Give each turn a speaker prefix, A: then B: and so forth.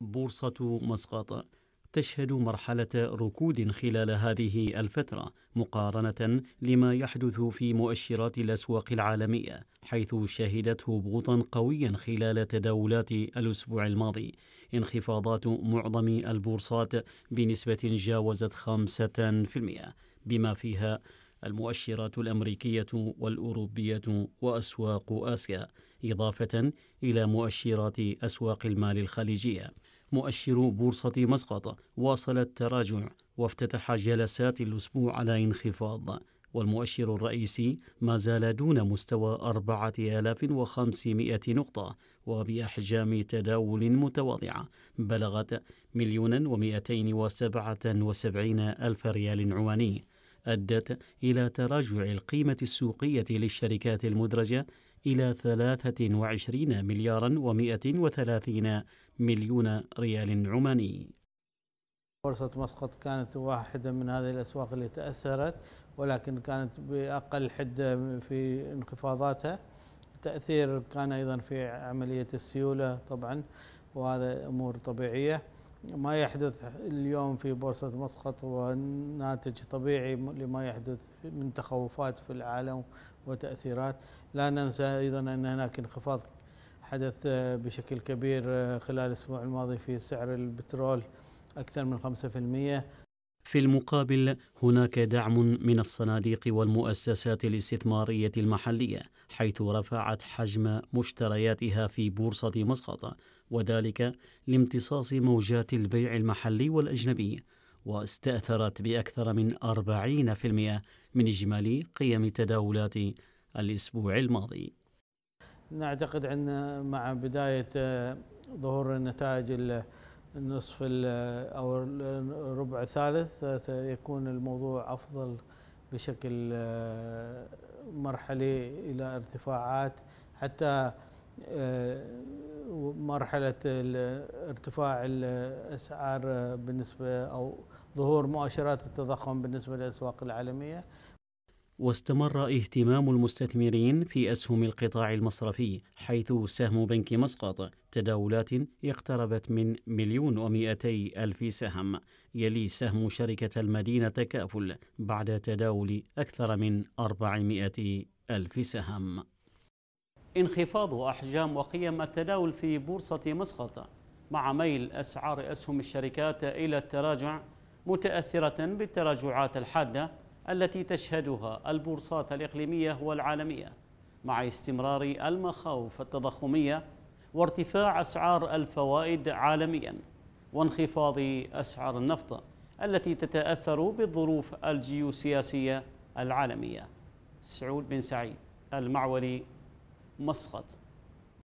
A: بورصة مسقط تشهد مرحلة ركود خلال هذه الفترة مقارنة لما يحدث في مؤشرات الأسواق العالمية حيث شهدت هبوطا قويا خلال تداولات الأسبوع الماضي انخفاضات معظم البورصات بنسبة جاوزت 5% بما فيها المؤشرات الأمريكية والأوروبية وأسواق آسيا إضافة إلى مؤشرات أسواق المال الخليجية مؤشر بورصة مسقط واصل التراجع وافتتح جلسات الأسبوع على انخفاض والمؤشر الرئيسي ما زال دون مستوى 4500 نقطة وبأحجام تداول متواضعة بلغت مليون ومئتين وسبعة وسبعين ألف ريال عماني أدت إلى تراجع القيمة السوقية للشركات المدرجة إلى 23 مليارا و130 مليون ريال عماني
B: بورصة مسقط كانت واحدة من هذه الأسواق اللي تأثرت ولكن كانت بأقل حدة في انخفاضاتها تأثير كان أيضا في عملية السيولة طبعا وهذا أمور طبيعية ما يحدث اليوم في بورصة مسقط هو ناتج طبيعي لما يحدث من تخوفات في العالم وتأثيرات لا ننسى أيضا أن هناك انخفاض حدث آه، بشكل كبير آه، خلال الأسبوع الماضي في سعر البترول أكثر من
A: في المقابل هناك دعم من الصناديق والمؤسسات الاستثماريه المحليه حيث رفعت حجم مشترياتها في بورصه مسقط وذلك لامتصاص موجات البيع المحلي والاجنبي واستاثرت باكثر من 40% من اجمالي قيم تداولات الاسبوع الماضي.
B: نعتقد ان مع بدايه ظهور النتائج النصف او الربع الثالث يكون الموضوع افضل بشكل آه، مرحلي الى ارتفاعات حتى آه، مرحله ارتفاع الاسعار بالنسبه او ظهور مؤشرات التضخم بالنسبه للاسواق العالميه
A: واستمر اهتمام المستثمرين في أسهم القطاع المصرفي حيث سهم بنك مسقط تداولات اقتربت من مليون ومئتي ألف سهم يلي سهم شركة المدينة تكافل بعد تداول أكثر من 400 ألف سهم انخفاض أحجام وقيم التداول في بورصة مسقط مع ميل أسعار أسهم الشركات إلى التراجع متأثرة بالتراجعات الحادة التي تشهدها البورصات الإقليمية والعالمية مع استمرار المخاوف التضخمية وارتفاع أسعار الفوائد عالمياً وانخفاض أسعار النفط التي تتأثر بالظروف الجيوسياسية العالمية سعود بن سعيد المعولي مسقط